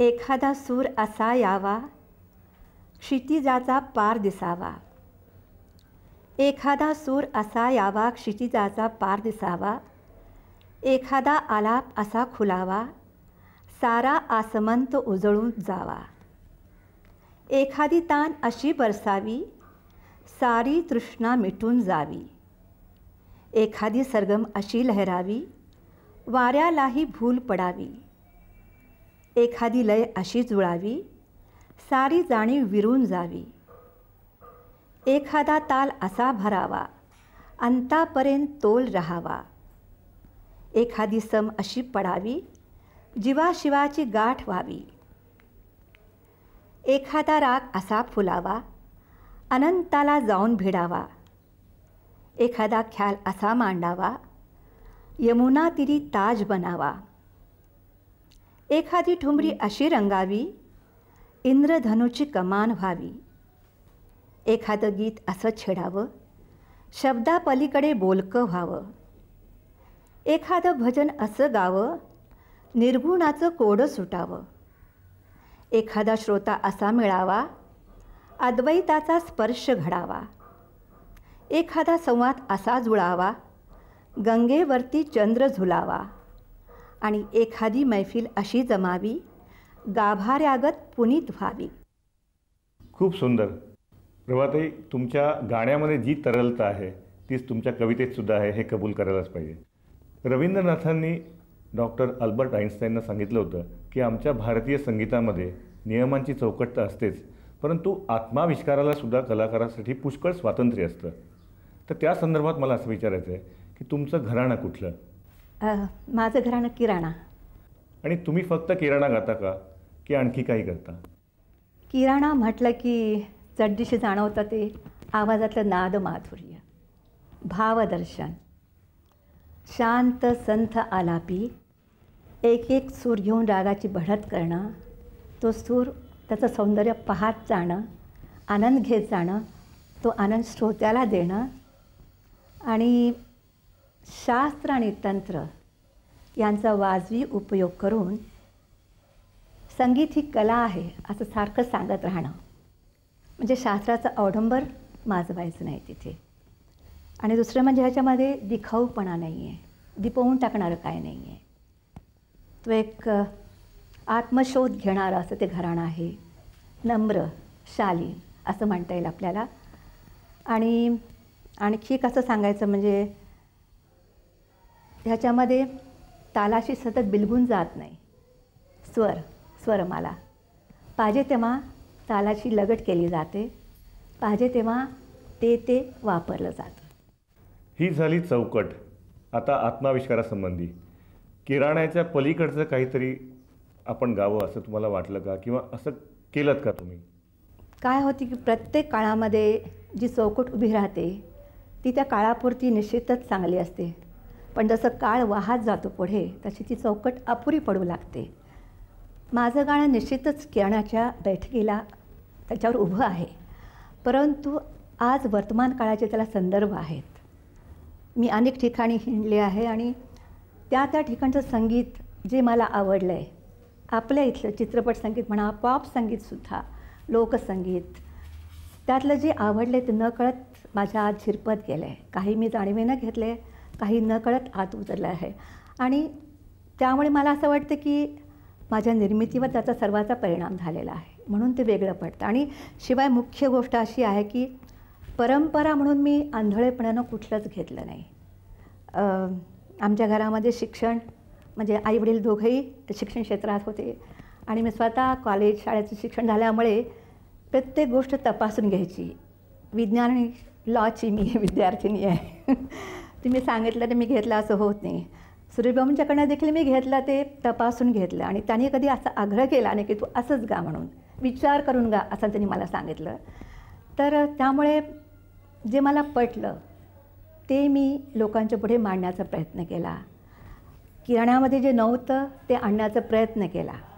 एखादा सूर असा यावा क्षितिजाचा पार दिसावा एखादा सूर असा यावा क्षितिजाचा पार दिसावा एखादा आलाप असा खुलावा सारा आसमंत उजळून जावा एखादी तान अशी बरसावी सारी तृष्णा मिटून जावी एखादी सरगम अशी लहरावी वाऱ्यालाही भूल पडावी एखादी लय अशी जुळावी सारी जाणीव विरून जावी एखादा ताल असा भरावा अंतापर्यंत तोल राहावा एखादी सम अशी पडावी जीवाशिवाची गाठ व्हावी एखादा राग असा फुलावा अनंताला जाऊन भिडावा एखादा ख्याल असा मांडावा यमुना तिरी ताज बनावा एखादी ठुमरी अशी रंगावी इंद्रधनुची कमान व्हावी एखादं गीत असं छेडावं शब्दापलीकडे बोलकं व्हावं एखादं भजन असं गावं निर्गुणाचं कोडं सुटावं एखादा श्रोता असा मिळावा अद्वैताचा स्पर्श घडावा एखादा संवाद असा जुळावा गंगेवरती चंद्र झुलावा आणि एखादी मैफिल अशी जमावी गाभाऱ्यागत पुनीत व्हावी खूप सुंदर प्रभाताई तुमच्या गाण्यामध्ये जी तरलता आहे तीच तुमच्या कवितेत सुद्धा आहे हे कबूल करायलाच पाहिजे रवींद्रनाथांनी डॉक्टर अल्बर्ट आईन्स्टाईनना सांगितलं होतं की आमच्या भारतीय संगीतामध्ये नियमांची चौकट तर असतेच परंतु आत्माविष्काराला सुद्धा कलाकारासाठी पुष्कळ स्वातंत्र्य असतं तर त्या संदर्भात मला असं विचारायचं आहे की तुमचं घराणं कुठलं माझं घराणं किराणा आणि तुम्ही फक्त किराणा गाता का की आणखी काही करता किराणा म्हटलं की चड्डीशी जाणवतं ते आवाजातलं नाद माधुर्य भावदर्शन शांत संथ आलापी एक एक सूर घेऊन रागाची भडत करणं तो सूर त्याचं सौंदर्य पाहत जाणं आनंद घेत जाणं तो आनंद श्रोत्याला देणं आणि शास्त्र आणि तंत्र यांचा वाजवी उपयोग करून संगीत ही कला आहे असं सारखं सांगत राहणं म्हणजे शास्त्राचा अवडंबर माजवायचं नाही तिथे आणि दुसरं म्हणजे ह्याच्यामध्ये दिखाऊपणा नाही आहे दिपवून टाकणारं काय नाही आहे तो एक आत्मशोध घेणारं असं ते घराणं आहे नम्र शालीन असं म्हणता येईल आपल्याला आणि आणखी कसं सांगायचं म्हणजे ह्याच्यामध्ये तालाशी सतत बिलगून जात नाही स्वर स्वरमाला पाहिजे तेव्हा तालाची लगट केली जाते पाहिजे तेव्हा ते ते वापरलं जातं ही झाली चौकट आता आत्माविष्कारासंबंधी किराण्याच्या पलीकडचं काहीतरी आपण गावं असं तुम्हाला वाटलं का किंवा असं केलं का तुम्ही काय होती की प्रत्येक काळामध्ये जी चौकट उभी राहते ती त्या काळापुरती निश्चितच चांगली असते पण जसं काळ वाहत जातो पुढे तशी ती चौकट अपुरी पडू लागते माझं गाणं निश्चितच किरणाच्या बैठकीला त्याच्यावर उभं आहे परंतु आज वर्तमान काळाचे त्याला संदर्भ आहेत मी अनेक ठिकाणी हिंडले आहे आणि त्या त्या ठिकाणचं संगीत जे मला आवडलं आहे आपल्या इथलं चित्रपट संगीत म्हणा पॉप संगीतसुद्धा लोकसंगीत त्यातलं जे आहे ते न कळत माझ्या आत झिरपत गेलं आहे काही मी जाणीवेनं घेतले काही नकळत आत उतरलं आहे आणि त्यामुळे मला असं वाटतं की माझ्या निर्मितीवर त्याचा सर्वाचा परिणाम झालेला आहे म्हणून ते वेगळं पडतं आणि शिवाय मुख्य गोष्ट अशी आहे की परंपरा म्हणून मी आंधळेपणानं कुठलंच घेतलं नाही आमच्या घरामध्ये शिक्षण म्हणजे आईवडील दोघंही शिक्षण क्षेत्रात होते आणि मी स्वतः कॉलेज शाळेचं शिक्षण झाल्यामुळे प्रत्येक गोष्ट तपासून घ्यायची विज्ञान आणि लॉची मी विद्यार्थिनी आहे तुम्ही सांगितलं ते मी घेतलं असं होत नाही सूर्यबाबूंच्याकडनं देखील मी घेतलं ते तपासून घेतलं आणि त्यांनी कधी असा आग्रह केला नाही की तू असंच गा म्हणून विचार करून गा असं त्यांनी मला सांगितलं तर त्यामुळे जे मला पटलं ते मी लोकांच्या पुढे मांडण्याचा प्रयत्न केला किराण्यामध्ये जे नव्हतं ते आणण्याचा प्रयत्न केला